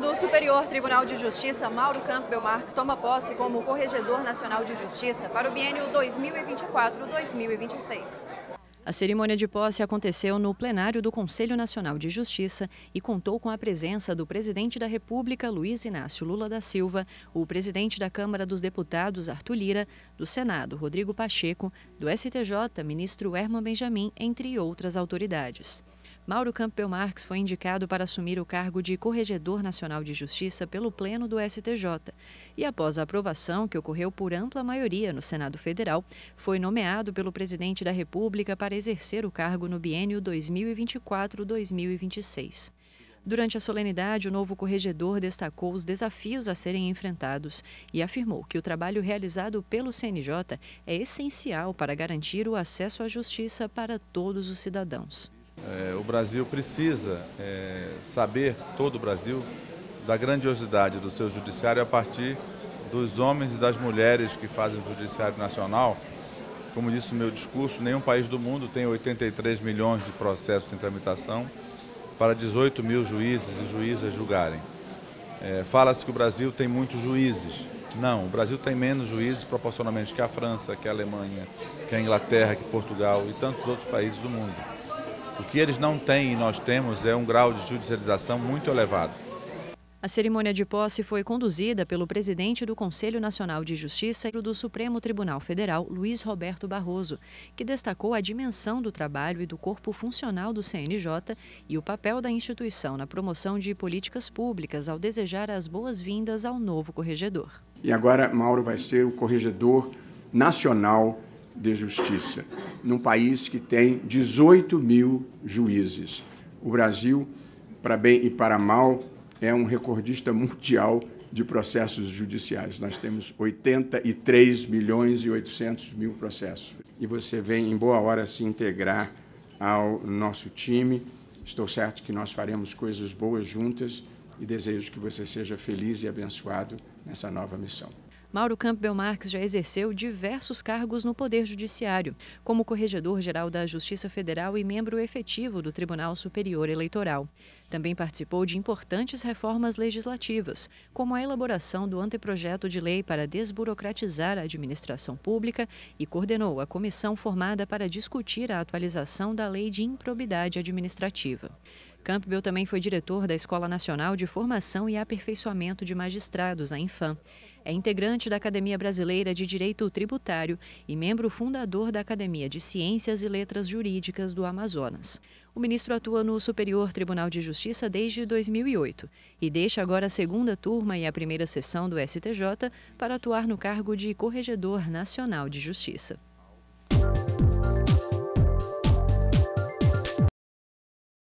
do Superior Tribunal de Justiça, Mauro Campbell Marques, toma posse como Corregedor Nacional de Justiça para o biênio 2024-2026. A cerimônia de posse aconteceu no plenário do Conselho Nacional de Justiça e contou com a presença do presidente da República, Luiz Inácio Lula da Silva, o presidente da Câmara dos Deputados, Arthur Lira, do Senado, Rodrigo Pacheco, do STJ, ministro Herman Benjamin, entre outras autoridades. Mauro Campbell Marx foi indicado para assumir o cargo de Corregedor Nacional de Justiça pelo Pleno do STJ e, após a aprovação, que ocorreu por ampla maioria no Senado Federal, foi nomeado pelo presidente da República para exercer o cargo no biênio 2024-2026. Durante a solenidade, o novo corregedor destacou os desafios a serem enfrentados e afirmou que o trabalho realizado pelo CNJ é essencial para garantir o acesso à justiça para todos os cidadãos. É, o Brasil precisa é, saber, todo o Brasil, da grandiosidade do seu judiciário a partir dos homens e das mulheres que fazem o Judiciário Nacional. Como disse no meu discurso, nenhum país do mundo tem 83 milhões de processos em tramitação para 18 mil juízes e juízas julgarem. É, Fala-se que o Brasil tem muitos juízes. Não, o Brasil tem menos juízes proporcionalmente que a França, que a Alemanha, que a Inglaterra, que Portugal e tantos outros países do mundo. O que eles não têm e nós temos é um grau de judicialização muito elevado. A cerimônia de posse foi conduzida pelo presidente do Conselho Nacional de Justiça e do Supremo Tribunal Federal, Luiz Roberto Barroso, que destacou a dimensão do trabalho e do corpo funcional do CNJ e o papel da instituição na promoção de políticas públicas ao desejar as boas-vindas ao novo corregedor. E agora Mauro vai ser o corregedor nacional de Justiça, num país que tem 18 mil juízes. O Brasil, para bem e para mal, é um recordista mundial de processos judiciais. Nós temos 83 milhões e 800 mil processos. E você vem, em boa hora, se integrar ao nosso time. Estou certo que nós faremos coisas boas juntas e desejo que você seja feliz e abençoado nessa nova missão. Mauro Campbell Marques já exerceu diversos cargos no Poder Judiciário, como Corregedor-Geral da Justiça Federal e membro efetivo do Tribunal Superior Eleitoral. Também participou de importantes reformas legislativas, como a elaboração do anteprojeto de lei para desburocratizar a administração pública e coordenou a comissão formada para discutir a atualização da Lei de Improbidade Administrativa. Campbell também foi diretor da Escola Nacional de Formação e Aperfeiçoamento de Magistrados, a Infam. É integrante da Academia Brasileira de Direito Tributário e membro fundador da Academia de Ciências e Letras Jurídicas do Amazonas. O ministro atua no Superior Tribunal de Justiça desde 2008 e deixa agora a segunda turma e a primeira sessão do STJ para atuar no cargo de Corregedor Nacional de Justiça.